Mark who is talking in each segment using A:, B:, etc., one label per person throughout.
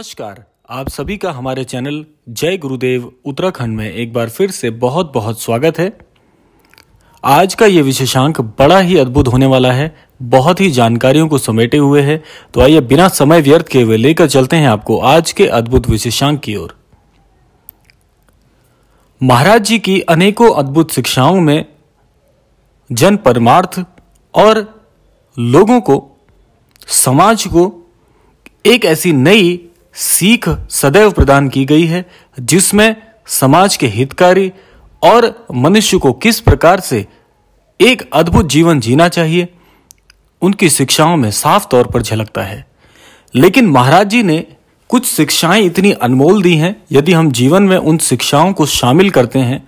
A: नमस्कार आप सभी का हमारे चैनल जय गुरुदेव उत्तराखंड में एक बार फिर से बहुत बहुत स्वागत है आज का ये विशेषांक बड़ा ही अद्भुत होने वाला है बहुत ही जानकारियों को समेटे हुए है तो आइए बिना समय व्यर्थ किए हुए लेकर चलते हैं आपको आज के अद्भुत विशेषांक की ओर महाराज जी की अनेकों अद्भुत शिक्षाओं में जन परमार्थ और लोगों को समाज को एक ऐसी नई सीख सदैव प्रदान की गई है जिसमें समाज के हितकारी और मनुष्य को किस प्रकार से एक अद्भुत जीवन जीना चाहिए उनकी शिक्षाओं में साफ तौर पर झलकता है लेकिन महाराज जी ने कुछ शिक्षाएं इतनी अनमोल दी हैं यदि हम जीवन में उन शिक्षाओं को शामिल करते हैं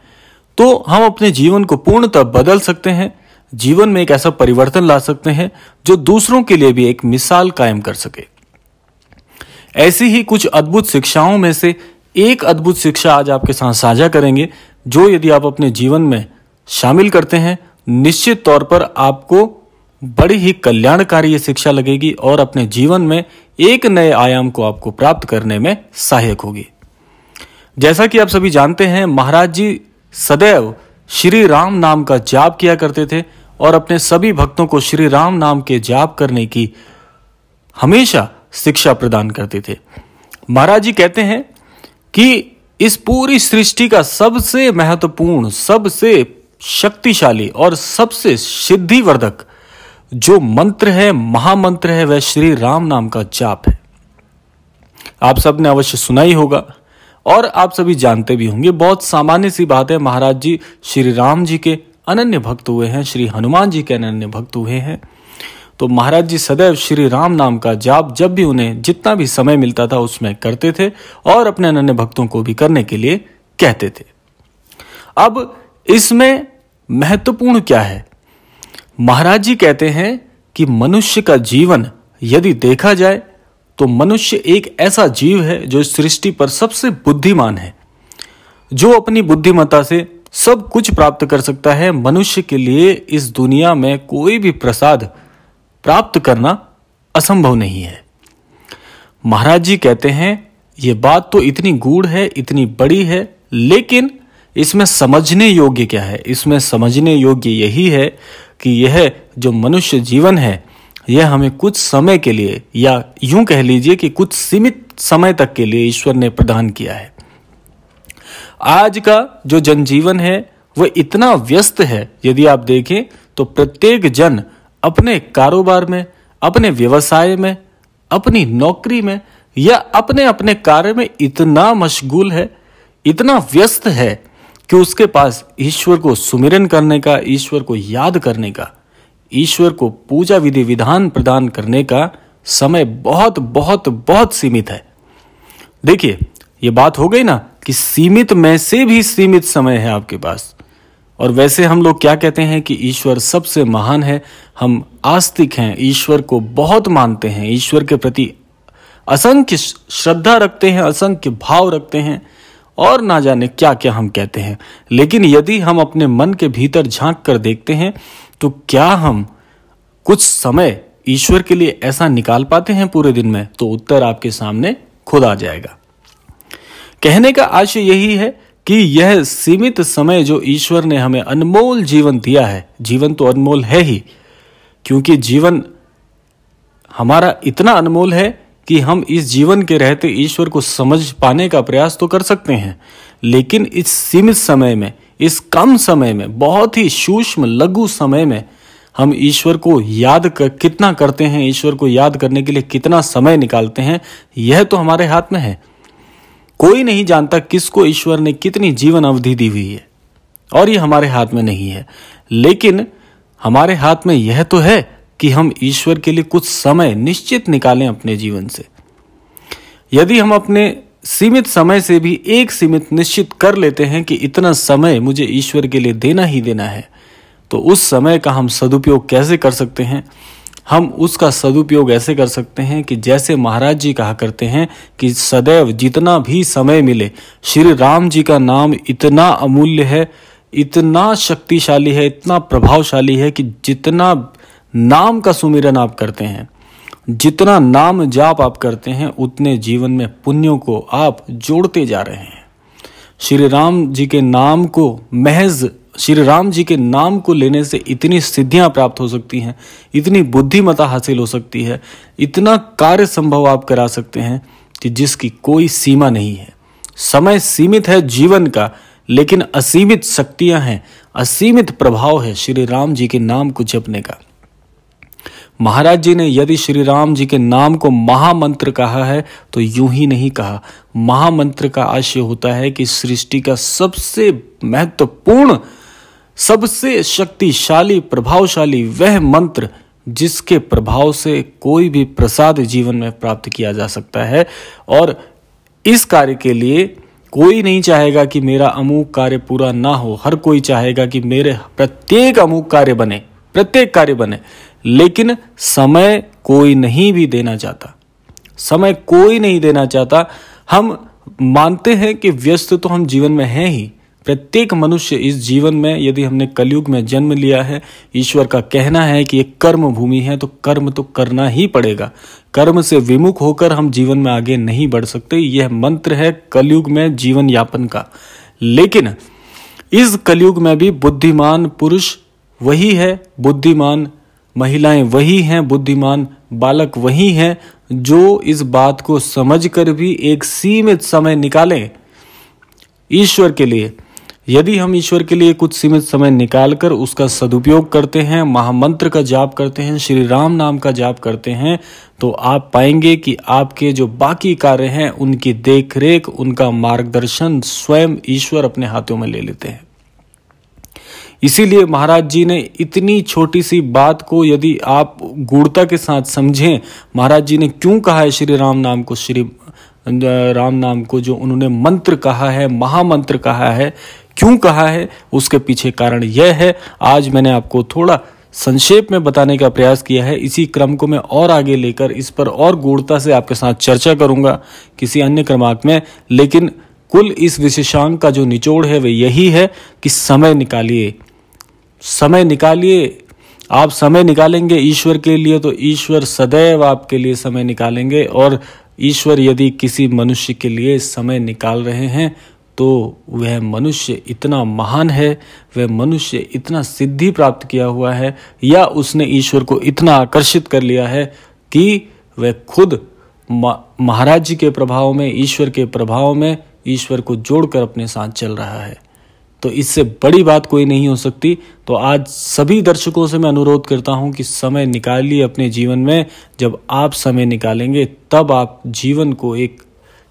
A: तो हम अपने जीवन को पूर्णतः बदल सकते हैं जीवन में एक ऐसा परिवर्तन ला सकते हैं जो दूसरों के लिए भी एक मिसाल कायम कर सके ऐसी ही कुछ अद्भुत शिक्षाओं में से एक अद्भुत शिक्षा आज आपके साथ साझा करेंगे जो यदि आप अपने जीवन में शामिल करते हैं निश्चित तौर पर आपको बड़ी ही कल्याणकारी शिक्षा लगेगी और अपने जीवन में एक नए आयाम को आपको प्राप्त करने में सहायक होगी जैसा कि आप सभी जानते हैं महाराज जी सदैव श्री राम नाम का जाप किया करते थे और अपने सभी भक्तों को श्री राम नाम के जाप करने की हमेशा शिक्षा प्रदान करते थे महाराज जी कहते हैं कि इस पूरी सृष्टि का सबसे महत्वपूर्ण सबसे शक्तिशाली और सबसे सिद्धिवर्धक जो मंत्र है महामंत्र है वह श्री राम नाम का जाप है आप सबने अवश्य सुना ही होगा और आप सभी जानते भी होंगे बहुत सामान्य सी बात है महाराज जी श्री राम जी के अनन्य भक्त हुए हैं श्री हनुमान जी के अनन्य भक्त हुए हैं तो महाराज जी सदैव श्री राम नाम का जाप जब भी उन्हें जितना भी समय मिलता था उसमें करते थे और अपने अनन्य भक्तों को भी करने के लिए कहते थे अब इसमें महत्वपूर्ण क्या है महाराज जी कहते हैं कि मनुष्य का जीवन यदि देखा जाए तो मनुष्य एक ऐसा जीव है जो सृष्टि पर सबसे बुद्धिमान है जो अपनी बुद्धिमत्ता से सब कुछ प्राप्त कर सकता है मनुष्य के लिए इस दुनिया में कोई भी प्रसाद प्राप्त करना असंभव नहीं है महाराज जी कहते हैं ये बात तो इतनी गूढ़ है इतनी बड़ी है लेकिन इसमें समझने योग्य क्या है इसमें समझने योग्य यही है कि यह जो मनुष्य जीवन है यह हमें कुछ समय के लिए या यूं कह लीजिए कि कुछ सीमित समय तक के लिए ईश्वर ने प्रदान किया है आज का जो जनजीवन है वह इतना व्यस्त है यदि आप देखें तो प्रत्येक जन अपने कारोबार में अपने व्यवसाय में अपनी नौकरी में या अपने अपने कार्य में इतना मशगूल है इतना व्यस्त है कि उसके पास ईश्वर को सुमिरन करने का ईश्वर को याद करने का ईश्वर को पूजा विधि विधान प्रदान करने का समय बहुत बहुत बहुत सीमित है देखिए यह बात हो गई ना कि सीमित में से भी सीमित समय है आपके पास और वैसे हम लोग क्या कहते हैं कि ईश्वर सबसे महान है हम आस्तिक हैं ईश्वर को बहुत मानते हैं ईश्वर के प्रति असंख्य श्रद्धा रखते हैं असंख्य भाव रखते हैं और ना जाने क्या क्या हम कहते हैं लेकिन यदि हम अपने मन के भीतर झांक कर देखते हैं तो क्या हम कुछ समय ईश्वर के लिए ऐसा निकाल पाते हैं पूरे दिन में तो उत्तर आपके सामने खुद आ जाएगा कहने का आशय यही है कि यह सीमित समय जो ईश्वर ने हमें अनमोल जीवन दिया है जीवन तो अनमोल है ही क्योंकि जीवन हमारा इतना अनमोल है कि हम इस जीवन के रहते ईश्वर को समझ पाने का प्रयास तो कर सकते हैं लेकिन इस सीमित समय में इस कम समय में बहुत ही सूक्ष्म लघु समय में हम ईश्वर को याद कर कितना करते हैं ईश्वर को याद करने के लिए कितना समय निकालते हैं यह तो हमारे हाथ में है कोई नहीं जानता किसको ईश्वर ने कितनी जीवन अवधि दी हुई है और ये हमारे हाथ में नहीं है लेकिन हमारे हाथ में यह तो है कि हम ईश्वर के लिए कुछ समय निश्चित निकालें अपने जीवन से यदि हम अपने सीमित समय से भी एक सीमित निश्चित कर लेते हैं कि इतना समय मुझे ईश्वर के लिए देना ही देना है तो उस समय का हम सदुपयोग कैसे कर सकते हैं हम उसका सदुपयोग ऐसे कर सकते हैं कि जैसे महाराज जी कहा करते हैं कि सदैव जितना भी समय मिले श्री राम जी का नाम इतना अमूल्य है इतना शक्तिशाली है इतना प्रभावशाली है कि जितना नाम का सुमिरन आप करते हैं जितना नाम जाप आप करते हैं उतने जीवन में पुण्यों को आप जोड़ते जा रहे हैं श्री राम जी के नाम को महज श्री राम जी के नाम को लेने से इतनी सिद्धियां प्राप्त हो सकती हैं इतनी बुद्धिमता हासिल हो सकती है इतना कार्य संभव आप करा सकते हैं कि जिसकी कोई सीमा नहीं है समय सीमित है जीवन का लेकिन असीमित शक्तियां हैं असीमित प्रभाव है श्री राम जी के नाम को जपने का महाराज जी ने यदि श्री राम जी के नाम को महामंत्र कहा है तो यूं ही नहीं कहा महामंत्र का आशय होता है कि सृष्टि का सबसे महत्वपूर्ण तो सबसे शक्तिशाली प्रभावशाली वह मंत्र जिसके प्रभाव से कोई भी प्रसाद जीवन में प्राप्त किया जा सकता है और इस कार्य के लिए कोई नहीं चाहेगा कि मेरा अमुक कार्य पूरा ना हो हर कोई चाहेगा कि मेरे प्रत्येक अमुक कार्य बने प्रत्येक कार्य बने लेकिन समय कोई नहीं भी देना चाहता समय कोई नहीं देना चाहता हम मानते हैं कि व्यस्त तो हम जीवन में हैं ही प्रत्येक मनुष्य इस जीवन में यदि हमने कलयुग में जन्म लिया है ईश्वर का कहना है कि ये कर्म भूमि है तो कर्म तो करना ही पड़ेगा कर्म से विमुख होकर हम जीवन में आगे नहीं बढ़ सकते यह मंत्र है कलयुग में जीवन यापन का लेकिन इस कलयुग में भी बुद्धिमान पुरुष वही है बुद्धिमान महिलाएं वही हैं बुद्धिमान बालक वही हैं जो इस बात को समझकर भी एक सीमित समय निकालें ईश्वर के लिए यदि हम ईश्वर के लिए कुछ सीमित समय निकालकर उसका सदुपयोग करते हैं महामंत्र का जाप करते हैं श्री राम नाम का जाप करते हैं तो आप पाएंगे कि आपके जो बाकी कार्य हैं उनकी देखरेख उनका मार्गदर्शन स्वयं ईश्वर अपने हाथों में ले लेते हैं इसीलिए महाराज जी ने इतनी छोटी सी बात को यदि आप गुणता के साथ समझें महाराज जी ने क्यों कहा है श्री राम नाम को श्री राम नाम को जो उन्होंने मंत्र कहा है महामंत्र कहा है क्यों कहा है उसके पीछे कारण यह है आज मैंने आपको थोड़ा संक्षेप में बताने का प्रयास किया है इसी क्रम को मैं और आगे लेकर इस पर और गूढ़ता से आपके साथ चर्चा करूंगा किसी अन्य क्रमांक में लेकिन कुल इस विशेषांक का जो निचोड़ है वह यही है कि समय निकालिए समय निकालिए आप समय निकालेंगे ईश्वर के लिए तो ईश्वर सदैव आपके लिए समय निकालेंगे और ईश्वर यदि किसी मनुष्य के लिए समय निकाल रहे हैं तो वह मनुष्य इतना महान है वह मनुष्य इतना सिद्धि प्राप्त किया हुआ है या उसने ईश्वर को इतना आकर्षित कर लिया है कि वह खुद महाराज जी के प्रभाव में ईश्वर के प्रभाव में ईश्वर को जोड़कर अपने साथ चल रहा है तो इससे बड़ी बात कोई नहीं हो सकती तो आज सभी दर्शकों से मैं अनुरोध करता हूं कि समय निकालिए अपने जीवन में जब आप समय निकालेंगे तब आप जीवन को एक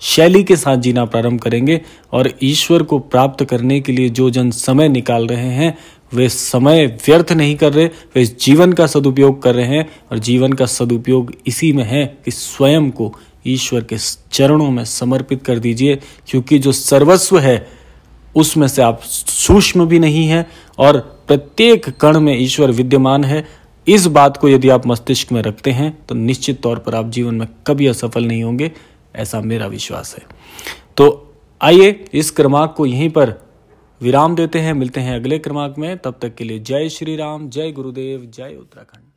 A: शैली के साथ जीना प्रारंभ करेंगे और ईश्वर को प्राप्त करने के लिए जो जन समय निकाल रहे हैं वे समय व्यर्थ नहीं कर रहे वे जीवन का सदुपयोग कर रहे हैं और जीवन का सदुपयोग इसी में है कि स्वयं को ईश्वर के चरणों में समर्पित कर दीजिए क्योंकि जो सर्वस्व है उसमें से आप सूक्ष्म भी नहीं हैं और प्रत्येक कण में ईश्वर विद्यमान है इस बात को यदि आप मस्तिष्क में रखते हैं तो निश्चित तौर पर आप जीवन में कभी असफल नहीं होंगे ऐसा मेरा विश्वास है तो आइए इस क्रमांक को यहीं पर विराम देते हैं मिलते हैं अगले क्रमांक में तब तक के लिए जय श्री राम जय गुरुदेव जय उत्तराखंड